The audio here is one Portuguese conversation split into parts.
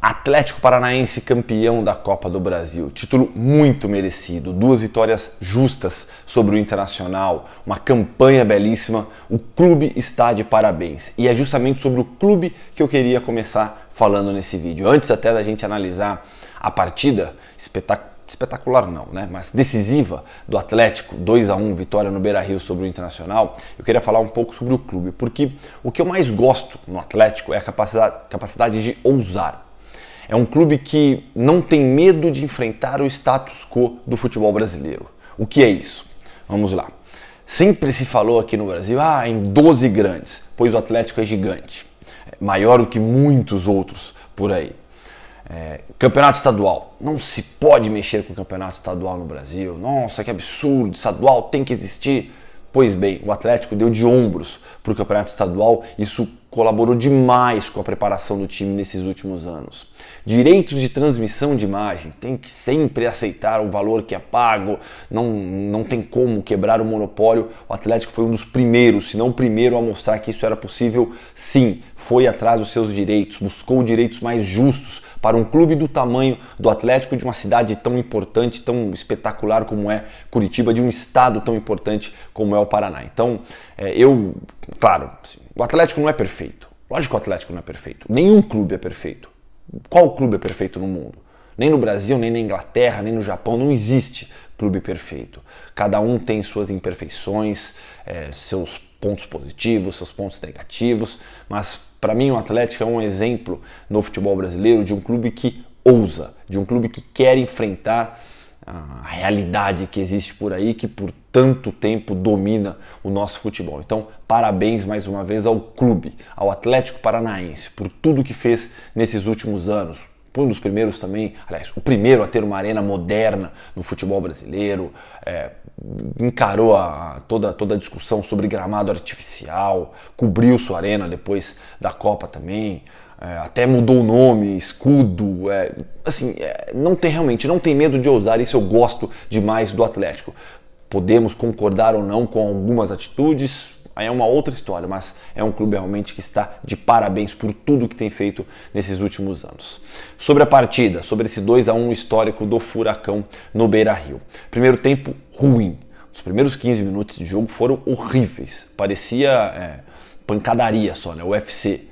Atlético Paranaense campeão da Copa do Brasil. Título muito merecido, duas vitórias justas sobre o Internacional, uma campanha belíssima. O clube está de parabéns. E é justamente sobre o clube que eu queria começar falando nesse vídeo. Antes até da gente analisar a partida espetacular espetacular não, né? Mas decisiva do Atlético, 2 a 1 vitória no Beira-Rio sobre o Internacional. Eu queria falar um pouco sobre o clube, porque o que eu mais gosto no Atlético é a capacidade, capacidade de ousar. É um clube que não tem medo de enfrentar o status quo do futebol brasileiro. O que é isso? Vamos lá. Sempre se falou aqui no Brasil, ah, em 12 grandes, pois o Atlético é gigante, é maior do que muitos outros por aí. É, campeonato estadual. Não se pode mexer com o campeonato estadual no Brasil. Nossa, que absurdo! Estadual tem que existir. Pois bem, o Atlético deu de ombros para o campeonato estadual. Isso colaborou demais com a preparação do time nesses últimos anos. Direitos de transmissão de imagem, tem que sempre aceitar o valor que é pago, não, não tem como quebrar o monopólio. O Atlético foi um dos primeiros, se não o primeiro, a mostrar que isso era possível. Sim, foi atrás dos seus direitos, buscou direitos mais justos para um clube do tamanho do Atlético de uma cidade tão importante, tão espetacular como é Curitiba, de um estado tão importante como é o Paraná. Então, é, eu, claro, assim, o Atlético não é perfeito. Lógico que o Atlético não é perfeito. Nenhum clube é perfeito. Qual clube é perfeito no mundo? Nem no Brasil, nem na Inglaterra, nem no Japão, não existe clube perfeito. Cada um tem suas imperfeições, é, seus pontos positivos, seus pontos negativos, mas para mim, o Atlético é um exemplo no futebol brasileiro de um clube que ousa, de um clube que quer enfrentar a realidade que existe por aí, que por tanto tempo domina o nosso futebol. Então, parabéns mais uma vez ao clube, ao Atlético Paranaense, por tudo que fez nesses últimos anos, foi um dos primeiros também, aliás, o primeiro a ter uma arena moderna no futebol brasileiro, é, encarou a, toda, toda a discussão sobre gramado artificial, cobriu sua arena depois da Copa também. É, até mudou o nome, escudo, é, assim, é, não tem realmente, não tem medo de ousar, isso eu gosto demais do Atlético. Podemos concordar ou não com algumas atitudes, Aí é uma outra história, mas é um clube realmente que está de parabéns por tudo que tem feito nesses últimos anos. Sobre a partida, sobre esse 2 a 1 histórico do Furacão no Beira-Rio. Primeiro tempo ruim. Os primeiros 15 minutos de jogo foram horríveis. Parecia é, pancadaria só, né? UFC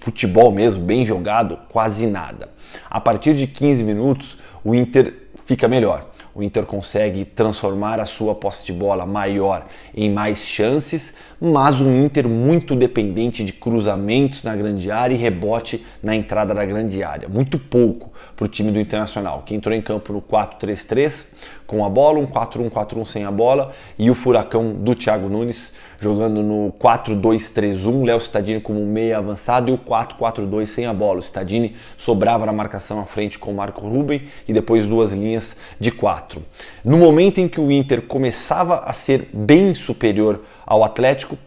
futebol mesmo, bem jogado, quase nada. A partir de 15 minutos, o Inter fica melhor o Inter consegue transformar a sua posse de bola maior em mais chances, mas um Inter muito dependente de cruzamentos na grande área e rebote na entrada da grande área. Muito pouco para o time do Internacional, que entrou em campo no 4-3-3 com a bola, um 4-1-4-1 sem a bola e o furacão do Thiago Nunes jogando no 4-2-3-1, Léo Cittadini como meia avançado e o 4-4-2 sem a bola. O Cittadini sobrava na marcação à frente com o Marco Ruben e depois duas linhas de 4. No momento em que o Inter começava a ser bem superior ao Atlético,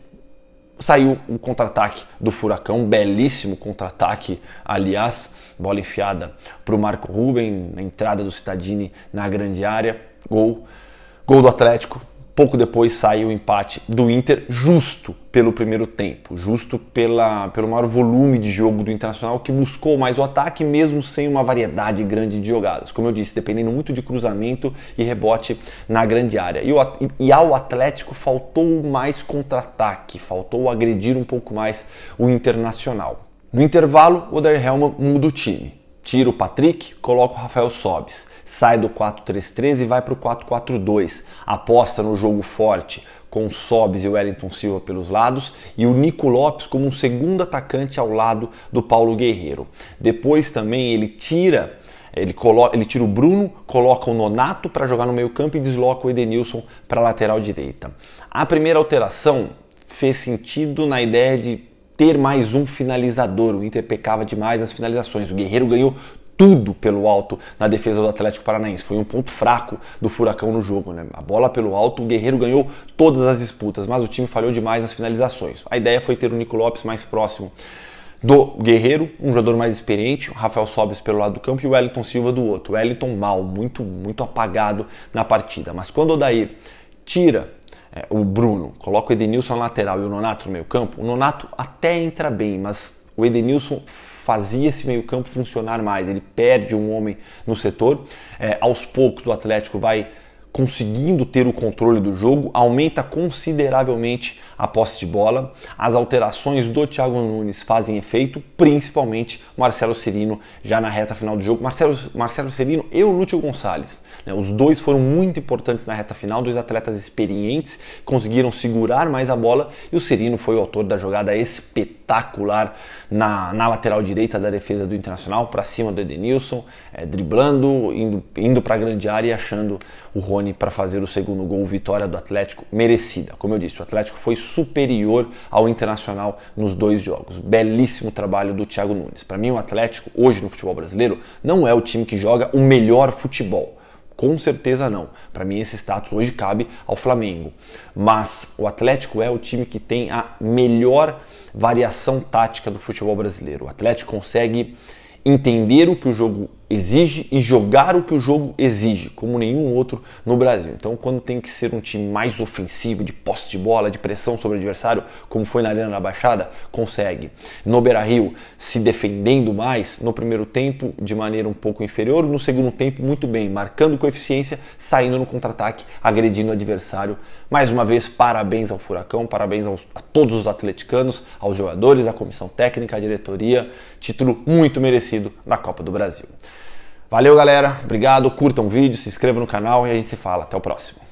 saiu o contra-ataque do Furacão, belíssimo contra-ataque, aliás, bola enfiada para o Marco Ruben, na entrada do Cittadini na grande área, gol, gol do Atlético, Pouco depois sai o empate do Inter, justo pelo primeiro tempo, justo pela, pelo maior volume de jogo do Internacional, que buscou mais o ataque, mesmo sem uma variedade grande de jogadas. Como eu disse, dependendo muito de cruzamento e rebote na grande área. E, o, e ao Atlético faltou mais contra-ataque, faltou agredir um pouco mais o Internacional. No intervalo, o Der Helman muda o time. Tira o Patrick, coloca o Rafael Sobis. Sai do 4-3-3 e vai para o 4-4-2. Aposta no jogo forte, com o Sobis e o Wellington Silva pelos lados e o Nico Lopes como um segundo atacante ao lado do Paulo Guerreiro. Depois também ele tira ele, coloca, ele tira o Bruno, coloca o Nonato para jogar no meio-campo e desloca o Edenilson para a lateral direita. A primeira alteração fez sentido na ideia de ter mais um finalizador. O Inter pecava demais nas finalizações. O Guerreiro ganhou tudo pelo alto na defesa do Atlético Paranaense. Foi um ponto fraco do Furacão no jogo. Né? A bola pelo alto, o Guerreiro ganhou todas as disputas, mas o time falhou demais nas finalizações. A ideia foi ter o Nico Lopes mais próximo do Guerreiro, um jogador mais experiente, o Rafael Sobes pelo lado do campo e o Wellington Silva do outro. O Wellington mal, muito, muito apagado na partida. Mas quando o Daí tira é, o Bruno, coloca o Edenilson na lateral e o Nonato no meio campo, o Nonato até entra bem, mas o Edenilson fazia esse meio campo funcionar mais, ele perde um homem no setor, é, aos poucos o Atlético vai conseguindo ter o controle do jogo, aumenta consideravelmente a posse de bola. As alterações do Thiago Nunes fazem efeito, principalmente Marcelo Cirino já na reta final do jogo. Marcelo, Marcelo Cirino e o Lúcio Gonçalves. Né? Os dois foram muito importantes na reta final, dois atletas experientes conseguiram segurar mais a bola e o Cirino foi o autor da jogada espetacular na, na lateral direita da defesa do Internacional para cima do Edenilson é, driblando, indo, indo para a grande área e achando o Rony para fazer o segundo gol, vitória do Atlético merecida. Como eu disse, o Atlético foi superior ao Internacional nos dois jogos. Belíssimo trabalho do Thiago Nunes. Para mim, o Atlético, hoje no futebol brasileiro, não é o time que joga o melhor futebol. Com certeza não. Para mim, esse status hoje cabe ao Flamengo. Mas o Atlético é o time que tem a melhor variação tática do futebol brasileiro. O Atlético consegue entender o que o jogo exige e jogar o que o jogo exige, como nenhum outro no Brasil. Então, quando tem que ser um time mais ofensivo, de posse de bola, de pressão sobre o adversário, como foi na Arena da Baixada, consegue. No Beira Rio, se defendendo mais, no primeiro tempo de maneira um pouco inferior, no segundo tempo, muito bem, marcando com eficiência, saindo no contra-ataque, agredindo o adversário. Mais uma vez, parabéns ao Furacão, parabéns aos, a todos os atleticanos, aos jogadores, à comissão técnica, à diretoria. Título muito merecido na Copa do Brasil. Valeu, galera. Obrigado. Curtam o vídeo, se inscrevam no canal e a gente se fala. Até o próximo.